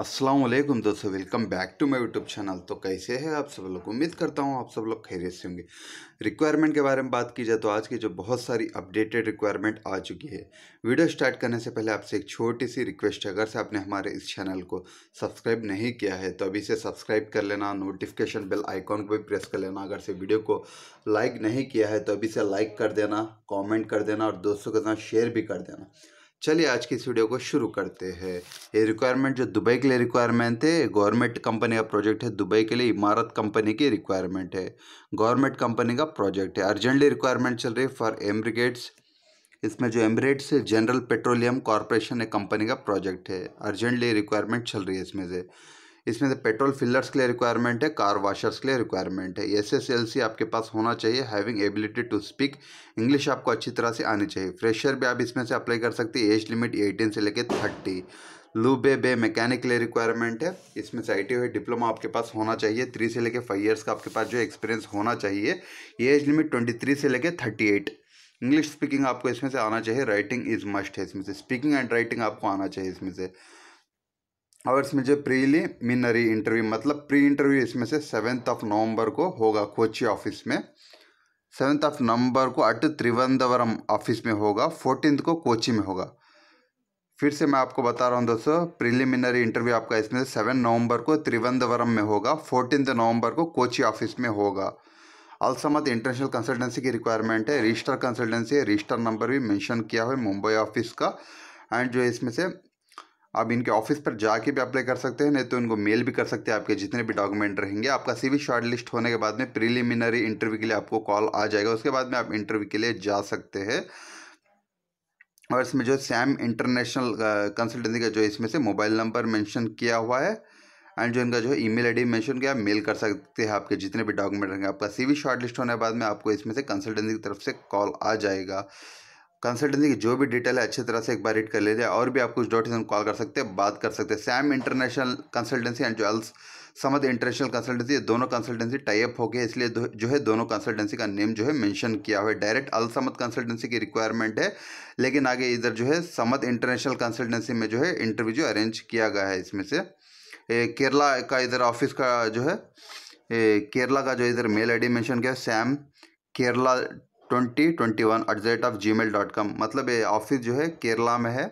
असलम दोस्तों welcome back to my YouTube channel तो कैसे हैं आप सब लोग उम्मीद करता हूँ आप सब लोग खैरियत से होंगे रिक्वायरमेंट के बारे में बात की जाए तो आज की जो बहुत सारी अपडेटेड रिक्वायरमेंट आ चुकी है वीडियो स्टार्ट करने से पहले आपसे एक छोटी सी रिक्वेस्ट है अगर से आपने हमारे इस चैनल को सब्सक्राइब नहीं किया है तो अभी से सब्सक्राइब कर लेना नोटिफिकेशन बेल आइकॉन को भी प्रेस कर लेना अगर से वीडियो को लाइक नहीं किया है तो अभी से लाइक कर देना कॉमेंट कर देना और दोस्तों के साथ शेयर भी कर देना चलिए आज की इस वीडियो को शुरू करते हैं ये रिक्वायरमेंट जो दुबई के लिए रिक्वायरमेंट है गवर्नमेंट कंपनी का प्रोजेक्ट है दुबई के लिए इमारत कंपनी की रिक्वायरमेंट है गवर्नमेंट कंपनी का प्रोजेक्ट है अर्जेंटली रिक्वायरमेंट चल रही है फॉर एमरिगेट्स इसमें जो एमरेट्स जनरल पेट्रोलियम कॉरपोरेशन एक कंपनी का प्रोजेक्ट है अर्जेंटली रिक्वायरमेंट चल रही है इसमें से इसमें से पेट्रोल फिलर्स के लिए रिक्वायरमेंट है कार वाशर्स के लिए रिक्वायरमेंट है एस एस एल सी आपके पास होना चाहिए having ability to speak English आपको अच्छी तरह से आनी चाहिए फ्रेशर भी आप इसमें से अप्लाई कर सकते हैं एज लिमिट एटीन से लेकर थर्टी लूबे बे मैकेनिक लिए रिक्वायरमेंट है इसमें से आई टी डिप्लोमा आपके पास होना चाहिए थ्री से लेकर फाइव ईयर्स का आपके पास जो एक्सपीरियंस होना चाहिए एज लिमिट ट्वेंटी थ्री से लेकर थर्टी एट इंग्लिश स्पीकिंग आपको इसमें से आना चाहिए राइटिंग इज मस्ट है इसमें से स्पीकिंग एंड राइटिंग आपको आना चाहिए इसमें से और इसमें जो मिनरी इंटरव्यू मतलब प्री इंटरव्यू इसमें से सेवन्थ ऑफ नवंबर को होगा कोची ऑफिस में सेवन्थ ऑफ नवंबर को अट त्रिवंदवरम ऑफिस में होगा फोर्टीन को कोची में होगा फिर से मैं आपको बता रहा हूँ दोस्तों प्रिलिमिनरी इंटरव्यू आपका इसमें सेवन नवंबर को त्रिवंदवरम में होगा फोर्टीन नवंबर को कोची ऑफिस में होगा अलसमत इंटरनेशनल कंसल्टेंसी की रिक्वायरमेंट है रजिस्टर कंसल्टेंसी है रजिस्टर नंबर भी मेंशन किया हुआ है मुंबई ऑफिस का एंड जो इसमें से आप इनके ऑफिस पर जाके भी अप्लाई कर सकते हैं नहीं तो इनको मेल भी कर सकते हैं आपके जितने भी डॉक्यूमेंट रहेंगे आपका सीवी शॉर्ट लिस्ट होने के बाद में प्रीलिमिनरी इंटरव्यू के लिए आपको कॉल आ जाएगा उसके बाद में आप इंटरव्यू के लिए जा सकते हैं और इसमें जो सैम इंटरनेशनल कंसल्टेंसी का जो इसमें से मोबाइल नंबर मैंशन किया हुआ है एंड जो इनका जो ईमेल आईडी मेंशन किया मेल कर सकते हैं आपके जितने भी डॉक्यूमेंट रहेंगे आपका सीवी शॉर्ट लिस्ट होने के बाद में आपको इसमें से कंसल्टेंसी की तरफ से कॉल आ जाएगा कंसल्टेंसी की जो भी डिटेल है अच्छी तरह से एक बार रीड कर लीजिए और भी आप कुछ डॉट इन कॉल कर सकते हैं बात कर सकते हैं Sam international consultancy and Jewels Samad international consultancy दोनों कंसल्टेंसी टाइप हो गए इसलिए जो है दोनों कंसल्टेंसी का नेम जो है मेंशन किया हुआ है डायरेक्ट अल समद कंसल्टेंसी की रिक्वायरमेंट है लेकिन आगे इधर जो है समद इंटरनेशनल कंसल्टेंसी में जो है इंटरव्यू जो अरेंज किया गया है इसमें से केरला का इधर ऑफिस का जो है केरला का जो इधर मेल आई डी मैंशन किया Sam Kerala twenty twenty one at the rate of G mail dot com मतलब ये ऑफिस जो है केरला में है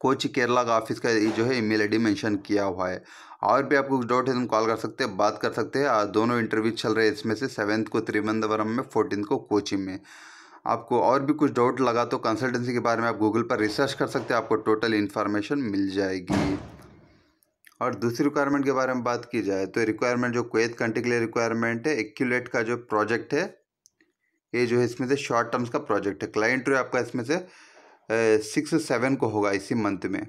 कोच केरला का ऑफिस का जो है ईमेल आईडी मेंशन किया हुआ है और भी आपको डाउट है तुम तो कॉल कर सकते हैं बात कर सकते हैं दोनों इंटरव्यू चल रहे हैं इसमें से सेवन्थ को तिरुवनंतपुरम में फोर्टीन को कोची में आपको और भी कुछ डाउट लगा तो कंसल्टेंसी के बारे में आप गूगल पर रिसर्च कर सकते हैं आपको टोटल इन्फॉर्मेशन मिल जाएगी और दूसरी रिक्वायरमेंट के बारे में बात की जाए तो रिक्वायरमेंट जो कुवैत कंट्री के लिए रिक्वायरमेंट है एक्यूलेट का जो प्रोजेक्ट है ये जो है इसमें से शॉर्ट टर्म्स का प्रोजेक्ट है क्लाइंट जो है आपका इसमें से सिक्स सेवन को होगा इसी मंथ में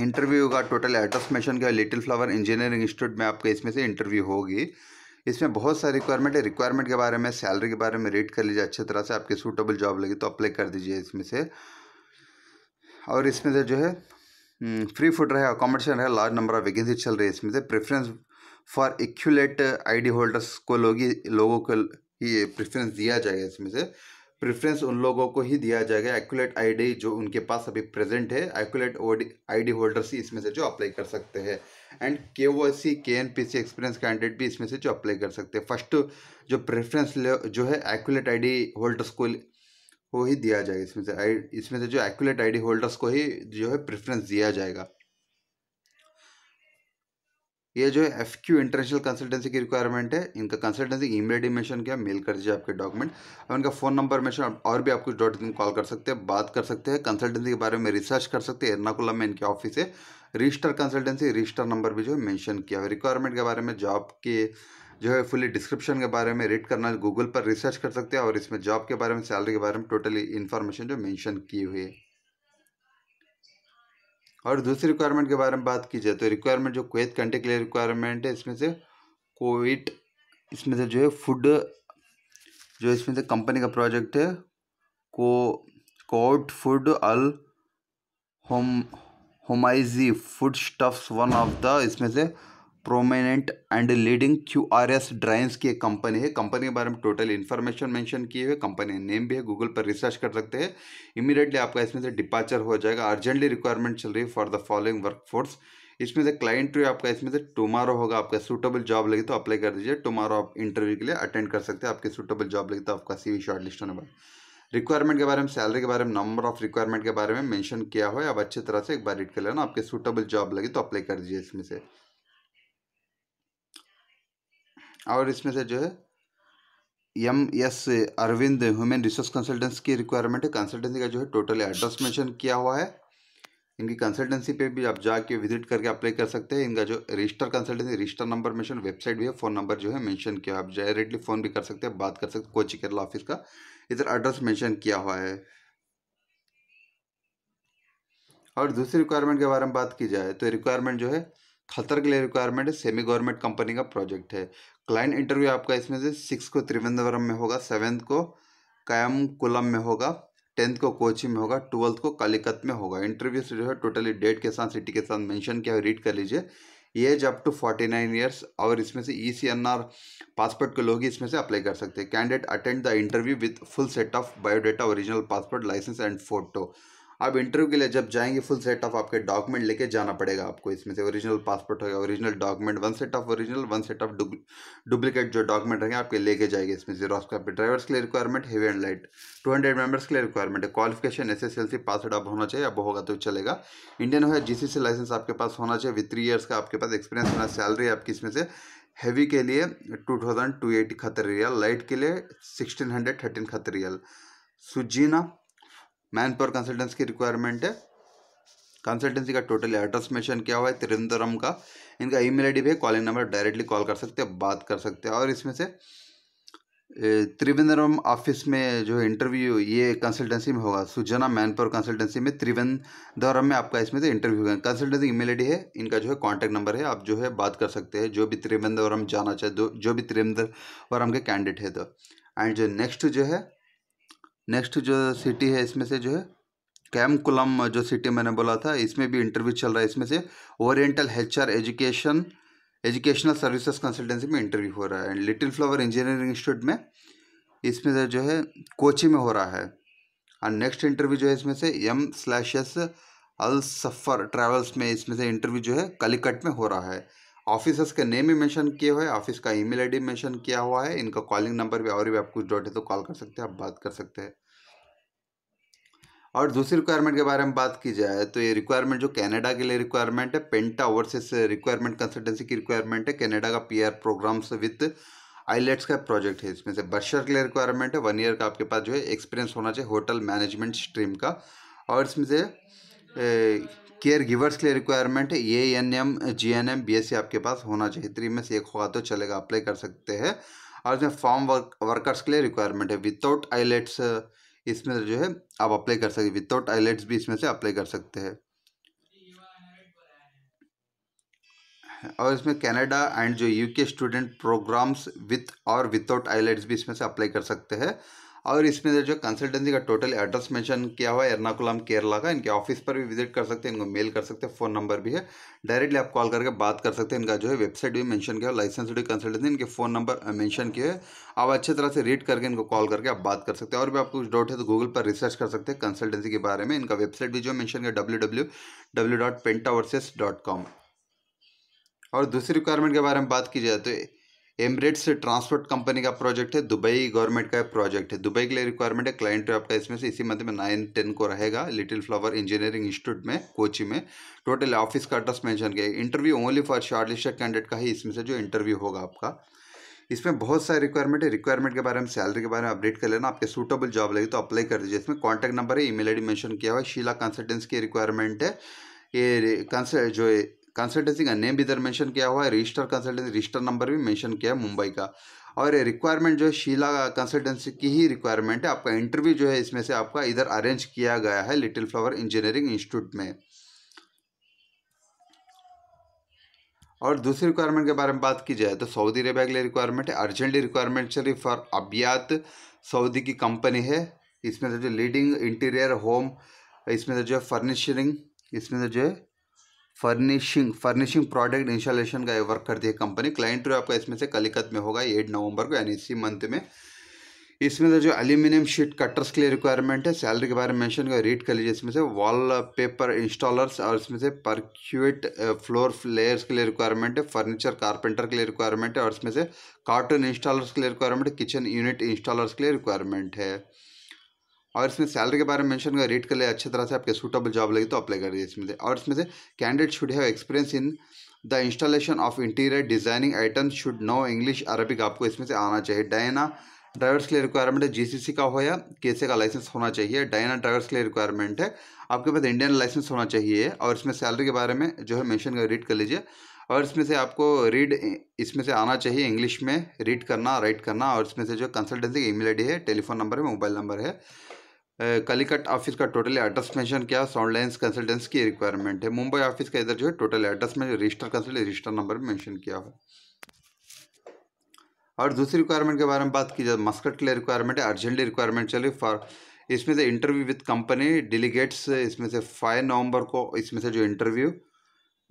इंटरव्यू होगा टोटल एटस मेशन का लिटिल फ्लावर इंजीनियरिंग इंस्टीट्यूट में आपका इसमें से इंटरव्यू होगी इसमें बहुत सारी रिक्वायरमेंट है रिक्वायरमेंट के बारे में सैलरी के बारे में रीड कर लीजिए अच्छी तरह से आपके सूटेबल जॉब लगी तो अप्लाई कर दीजिए इसमें से और इसमें से जो है फ्री हम्म, फूड रहे अकोमोडेशन रहे लार्ज नंबर ऑफ वैकेंसी चल रही है इसमें से प्रेफरेंस फॉर इक्यूलेट आईडी होल्डर्स को लोगी लोगों को ही प्रेफरेंस दिया जाएगा इसमें से प्रेफरेंस उन लोगों को ही दिया जाएगा एक्यूलेट आईडी जो उनके पास अभी प्रेजेंट है एक्यूलेट आईडी होल्डर्स ही इसमें से जो अप्लाई कर सकते हैं एंड के O C K N P C experience candidate भी इसमें से जो अप्लाई कर सकते हैं फर्स्ट जो प्रेफरेंस जो है एक्यूलेट आईडी होल्डर्स को वो ही दिया जाएगा इसमें से इसमें से जो एक्यूलेट आईडी होल्डर्स को ही जो है प्रेफरेंस दिया जाएगा ये जो है एफ क्यू इंटरनेशनल कंसल्टेंसी की रिक्वायरमेंट है इनका कंसल्टेंसी मेल आई मेंशन किया मेल कर दीजिए आपके डॉक्यूमेंट और इनका फ़ोन नंबर मेंशन और भी आप कुछ डॉट इन कॉल कर सकते हैं बात कर सकते हैं कंसल्टेंसी के बारे में रिसर्च कर सकते हैं एर्नाकुलम में इनके ऑफिस है रजिस्टर कंसल्टेंसी रजिस्टर नंबर भी जो है मैंशन किया है रिक्वायरमेंट के बारे में जॉब के जो है फुली डिस्क्रिप्शन के बारे में रीड करना गूगल पर रिसर्च कर सकते हैं और इसमें जॉब के बारे में सैलरी के बारे में टोटली इन्फॉर्मेशन जो मैंशन की हुई है और दूसरी रिक्वायरमेंट के बारे में बात की जाए तो रिक्वायरमेंट जो कोत कंट्री के लिए रिक्वायरमेंट है इसमें से कोविट इसमें से जो है फूड जो इसमें से कंपनी का प्रोजेक्ट है को कोट food Al home Homaizi food stuffs one of the इसमें से prominent and leading Q R S ड्राइन्स की एक कंपनी है कंपनी के बारे में टोटल इन्फॉर्मेशन मेंशन की हुई कंपनी नेम भी है गूगल पर रिसर्च कर सकते हैं इमीडिएटली आपका इसमें से डिपार्चर हो जाएगा अर्जेंटली रिक्वायरमेंट चल रही है फॉर द फॉलोइंग वर्कफोर्स इसमें से क्लाइंट भी आपका इसमें से टुमारो होगा आपका सूटेबल जॉब लगी तो अप्लाई कर दीजिए टुमारो आप इंटरव्यू के लिए अटेंड कर सकते हैं आपकी सूटेबल जॉब लगी तो आपका सी शॉर्ट शॉर्टलिस्ट होने वाला रिक्वायरमेंट के बारे में सैलरी के बारे में नंबर ऑफ रिक्वायरमेंट के बारे में मेंशन किया हो आप अच्छी तरह से एक बार रीड कर लेना आपके सूटेबल जॉब लगी तो अप्लाई कर दीजिए इसमें से और इसमें से जो है M S Arvind human resource consultancy की रिक्वायरमेंट है कंसल्टेंसी का जो है टोटल एड्रेस मेंशन किया हुआ है इनकी कंसल्टेंसी पे भी आप जाके विजिट करके अप्लाई कर सकते हैं इनका जो register consultancy register number mention website भी है फ़ोन नंबर जो है मेंशन किया आप डायरेक्टली फ़ोन भी कर सकते हैं बात कर सकते हैं कोची केरला ऑफिस का इधर एड्रेस मेंशन किया हुआ है और दूसरी रिक्वायरमेंट के बारे में बात की जाए तो रिक्वायरमेंट जो है खतर के लिए रिक्वायरमेंट है सेमी गवर्नमेंट कंपनी का प्रोजेक्ट है क्लाइंट इंटरव्यू आपका इसमें से सिक्स को त्रिवेंद्रवरम में होगा सेवन्थ को कायमकुलम में होगा टेंथ को कोची में होगा ट्वेल्थ को कालिकत में होगा इंटरव्यू से जो है टोटली डेट के साथ सिटी के साथ मेंशन किया है रीड कर लीजिए age up to forty nine years और इसमें से E C N R passport के लोग ही इसमें से अप्लाई कर सकते हैं candidate attend the interview with full set of biodata original passport license and photo आप इंटरव्यू के लिए जब जाएंगे फुल सेट ऑफ आपके डॉक्यूमेंट लेके जाना पड़ेगा आपको इसमें से ओरिजिनल पासपोर्ट होगा original document one set of original one set of duplicate जो डॉक्यूमेंट रहेंगे आपके लेके जाएंगे इसमें जीरो का ड्राइवर्स के लिए requirement heavy and light two hundred members के लिए रिक्वायरमेंट है qualification S S L C आप होना चाहिए अब होगा तो चलेगा इंडियन हो जी सी लाइसेंस आपके पास होना चाहिए विथ थ्री ईयर्स का आपके पास एक्सपीरियंस होना सैलरी आपकी इसमें से हैवी के लिए two thousand two eighty Qatar riyal light के लिए sixteen hundred thirteen Qatar riyal सुजीना मैन पावर कंसल्टेंस की रिक्वायरमेंट है कंसल्टेंसी का टोटल एड्रेस मेंशन किया हुआ है त्रिवेंद्रम का इनका ईमेल आईडी भी है कॉलिंग नंबर डायरेक्टली कॉल कर सकते हैं बात कर सकते हैं और इसमें से त्रिवेंद्रम ऑफिस में जो इंटरव्यू ये कंसल्टेंसी में होगा सुजना मैन पावर कंसल्टेंसी में त्रिवेंद्रम में आपका इसमें से इंटरव्यू होगा कंसल्टेंसी ईमेल आईडी है इनका जो है कांटेक्ट नंबर है आप जो है बात कर सकते हैं जो भी त्रिवेंद्रम जाना चाहे जो भी त्रिवेंद्रम के कैंडिडेट है तो एंड जो नेक्स्ट जो है नेक्स्ट जो सिटी है इसमें से जो है कैमकुलम जो सिटी मैंने बोला था इसमें भी इंटरव्यू चल रहा है इसमें से oriental H education educational services consultancy में इंटरव्यू हो रहा है and Little Flower Engineering Institute में इसमें से जो है कोची में हो रहा है और नेक्स्ट इंटरव्यू जो है इसमें से M slash S Al Safar travels में इसमें से इंटरव्यू जो है कलिकट में हो रहा है ऑफिसर्स के नेम भी मेंशन किए हुए ऑफिस का ईमेल आईडी मेंशन किया हुआ है इनका कॉलिंग नंबर भी और भी आप कुछ डॉट है तो कॉल कर सकते हैं आप बात कर सकते हैं और दूसरी रिक्वायरमेंट के बारे में बात की जाए तो ये रिक्वायरमेंट जो कनाडा के लिए रिक्वायरमेंट है पेंटा ओवरसीज रिक्वायरमेंट कंसल्टेंसी की रिक्वायरमेंट है कैनेडा का पी प्रोग्राम्स विथ आईलेट्स का प्रोजेक्ट है इसमें से बर्शर के लिए रिक्वायरमेंट है वन ईयर का आपके पास जो है एक्सपीरियंस होना चाहिए होटल मैनेजमेंट स्ट्रीम का और इसमें से केयर गिवर्स के लिए रिक्वायरमेंट है A N M G N M B S C आपके पास होना चाहिए थ्री में से एक होगा तो चलेगा अप्लाई कर सकते हैं और इसमें फॉर्म वर्क वर्कर्स के लिए रिक्वायरमेंट है विदाउट आईलेट्स इसमें जो है आप अप्लाई कर सकते विदाउट आईलेट्स भी इसमें से अप्लाई कर सकते हैं और इसमें कनाडा एंड जो यूके स्टूडेंट प्रोग्राम्स विथ और विदाउट आईलेट्स भी इसमें से अप्लाई कर सकते हैं और इसमें जो कंसल्टेंसी का टोटल एड्रेस मेंशन किया हुआ है एर्नाकुलम केरला का इनके ऑफिस पर भी विजिट कर सकते हैं इनको मेल कर सकते हैं फ़ोन नंबर भी है डायरेक्टली आप कॉल करके बात कर सकते हैं इनका जो है वेबसाइट भी मेंशन किया है लाइसेंसड कंसल्टेंसी इनके फ़ोन नंबर मेंशन किए हैं आप अच्छे तरह से रीड करके इनको कॉल करके आप बात कर सकते हैं और भी आपको कुछ डाउट है तो गूगल पर रिसर्च कर सकते हैं कंसल्टेंसी के बारे में इनका वेबसाइट भी जो मैंशन किया W W W dot dot com और दूसरी रिक्वायरमेंट के बारे में बात की जाए तो एमरेट्स ट्रांसपोर्ट कंपनी का प्रोजेक्ट है दुबई गवर्नमेंट का प्रोजेक्ट है दुबई के लिए रिक्वायरमेंट है क्लाइंट तो आपका इसमें से इसी मंथ में नाइन टेन को रहेगा लिटिल फ्लावर इंजीनियरिंग इंस्टीट्यूट में कोची में टोटल ऑफिस का एड्रेस मेंशन किया interview only for short list candidate का ही इसमें से जो इंटरव्यू होगा आपका इसमें बहुत सारे रिक्वायरमेंट है रिक्वायरमेंट के बारे में सैलरी के बारे में अपडेट कर लेना आपके सूटेबल जॉब लगी तो अप्लाई कर दीजिए इसमें कॉन्टैक्ट नंबर है आई डी मेंशन किया हुआ है शीला कंसल्टेंस की रिक्वायरमेंट है ये कंसल्ट जो कंसल्टेंसी का नेम भी इधर मेंशन किया हुआ है रजिस्टर कंसल्टेंसी रजिस्टर नंबर भी मेंशन किया है मुंबई का और ये रिक्वायरमेंट जो है शीला कंसल्टेंसी की ही रिक्वायरमेंट है आपका इंटरव्यू जो है इसमें से आपका इधर अरेंज किया गया है लिटिल फ्लावर इंजीनियरिंग इंस्टीट्यूट में और दूसरी रिक्वायरमेंट के बारे में बात की जाए तो सऊदी अरेबिया के लिए रिक्वायरमेंट है अर्जेंटली रिक्वायरमेंट चली फॉर अबियात सऊदी की कंपनी है इसमें से जो लीडिंग इंटीरियर होम इसमें से जो है फर्निशिंग इसमें से जो है फर्निशिंग फर्निशिंग प्रोडक्ट इंस्टॉलेशन का वर्क करती है कंपनी क्लाइंट आपका इसमें से कलिकत में होगा एट नवंबर को यानी इसी मंथ में इसमें से जो एल्यूमिनियम शीट कटर्स के लिए रिक्वायरमेंट है सैलरी के बारे में मेंशन कर रीड कर लीजिए इसमें से वॉल पेपर इंस्टॉलर्स और इसमें से परक्यूट फ्लोर लेयर्स के लिए रिक्वायरमेंट है फर्नीचर कारपेंटर के लिए रिक्वायरमेंट है और इसमें से कार्टून इंस्टॉलर्स के लिए रिक्वायरमेंट है किचन यूनिट इंस्टॉलर्स के लिए रिक्वायरमेंट है और इसमें सैलरी के बारे में मेंशन कर रेट कर ले अच्छी तरह से आपके सूटेबल जॉब लगी तो अप्लाई करिए इसमें से और इसमें से candidate should have experience in the installation of interior designing items should know English Arabic आपको इसमें से आना चाहिए डायना ड्राइवर्स के लिए रिक्वायरमेंट है जी का हो या केसे का लाइसेंस होना चाहिए डायना ड्राइवर्स के लिए रिक्वायरमेंट है आपके पास इंडियन लाइसेंस होना चाहिए और इसमें सैलरी के बारे में जो है मैंशन कर रीड कर लीजिए और इसमें से आपको रीड इसमें से आना चाहिए इंग्लिश में रीड करना राइट करना और इसमें से जो कंसल्टेंसी की ईमेल आईडी है टेलीफोन नंबर है मोबाइल नंबर है कलिकट ऑफिस का टोटल एड्रेस मेंशन किया साउंड लाइन्स कंसल्टेंस की रिक्वायरमेंट है मुंबई ऑफिस का इधर जो है टोटल एड्रेस में register consult register number mention किया हुआ और दूसरी रिक्वायरमेंट के बारे में बात की जाए मस्कट के रिक्वायरमेंट है अर्जेंटली रिक्वायरमेंट चले फॉर इसमें से इंटरव्यू विद कंपनी डेलीगेट्स इसमें से फाइव नवंबर को इसमें से जो इंटरव्यू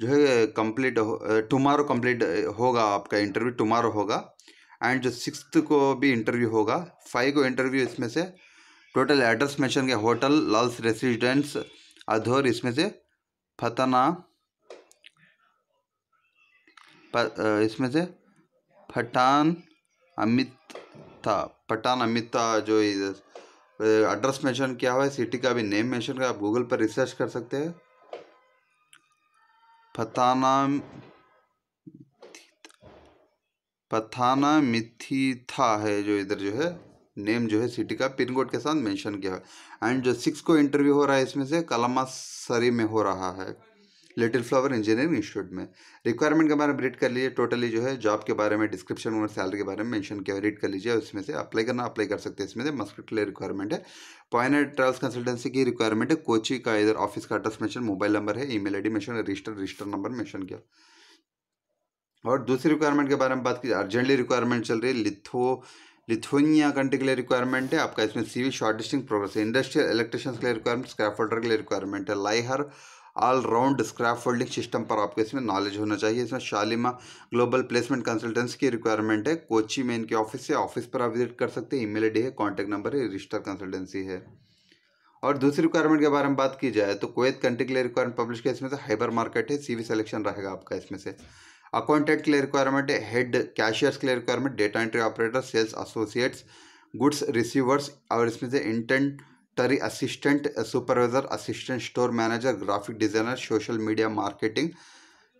जो है कम्प्लीट टुमारो कम्प्लीट होगा आपका इंटरव्यू टुमारो होगा एंड जो सिक्स को भी इंटरव्यू होगा फाइव को इंटरव्यू इसमें से टोटल एड्रेस मेंशन किया होटल लाल्स रेसिडेंट्स अधोर इसमें से फतना इसमें से फटान अमित था पठान अमित था जो एड्रेस मेंशन किया हुआ है सिटी का भी नेम मेंशन कर आप गूगल पर रिसर्च कर सकते हैं फताना पथाना मिथी था है जो इधर जो है नेम जो है सिटी का पिन कोड के साथ मेंशन किया है एंड जो सिक्स को इंटरव्यू हो रहा है इसमें से कलमा सरी में हो रहा है लिटिल फ्लावर इंजीनियरिंग इंस्टीट्यूट में रिक्वायरमेंट के बारे में रीड कर लीजिए टोटली जो है जॉब के बारे में डिस्क्रिप्शन और सैलरी के बारे में मेंशन किया रीड कर लीजिए उसमें से अप्लाई करना अप्लाई कर सकते हैं इसमें से मस्कट के लिए रिक्वायरमेंट है पॉइनर ट्रेवल्स कंसल्टेंसी की रिक्वायरमेंट है कोची का इधर ऑफिस का एड्रेस मेंशन मोबाइल नंबर है ई मेल आई रजिस्टर रजिस्टर नंबर मैंशन किया और दूसरी रिक्वायरमेंट के बारे में बात की अर्जेंटली रिक्वायरमेंट चल रही है लिथो लिथुनिया कंट्री के लिए रिक्वायरमेंट है आपका इसमें वी शॉर्ट डिस्टिंग प्रोग्रेस है इंडस्ट्रियल इलेक्ट्रिशियंस के लिए रिक्वायरमेंट स्क्रैप होल्डर के लिए रिक्वायरमेंट है लाइहर all round scrap folding system पर आपको इसमें नॉलेज होना चाहिए इसमें शालिमा ग्लोबल प्लेसमेंट कंसल्टेंसी की रिक्वायरमेंट है कोची में इनके ऑफिस है ऑफिस पर आप विजिट कर सकते हैं ईमेल मेल है कॉन्टैक्ट नंबर है रजिस्टर कंसल्टेंसी है और दूसरी रिक्वायरमेंट के बारे में बात की जाए तो कोवैत कंट्री के लिए रिक्वायरमेंट पब्लिश किया इसमें से हाइबर मार्केट है सीवी सेलेक्शन रहेगा आपका इसमें से अकाउंटेंट के लिए रिक्वायरमेंट है हेड कैशियर्स के लिए requirement data entry operator sales associates goods receivers और इसमें से inventory assistant supervisor assistant store manager graphic designer social media marketing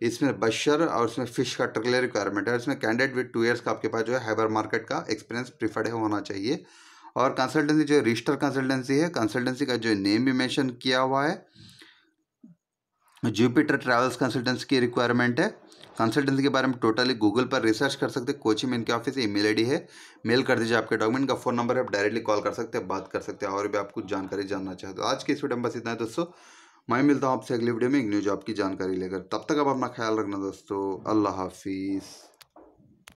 इसमें बशर और इसमें फिश कटर के लिए रिक्वायरमेंट है इसमें कैंडिडेट विद टू ईयर्स का आपके पास जो है हाइबर मार्केट का एक्सपीरियंस प्रीफर्ड है होना चाहिए और कंसल्टेंसी जो रजिस्टर कंसल्टेंसी है कंसल्टेंसी का जो नेम भी मेंशन किया हुआ है जुपिटर ट्रैवल्स कंसल्टेंसी की रिक्वायरमेंट है कंसल्टेंसी के बारे में टोटली गूगल पर रिसर्च कर सकते हैं कोचिंग में इनके ऑफिस ईमेल आईडी है मेल कर दीजिए आपके डॉक्यूमेंट का फोन नंबर है आप डायरेक्टली कॉल कर सकते हैं बात कर सकते हैं और भी आप कुछ जानकारी जानना चाहते हो आज के इस वीडियो में बस इतना है दोस्तों मैं मिलता हूँ आपसे अगली वीडियो में एक न्यूज आपकी जानकारी लेकर तब तक आप अपना ख्याल रखना दोस्तों अल्लाह हाफिज़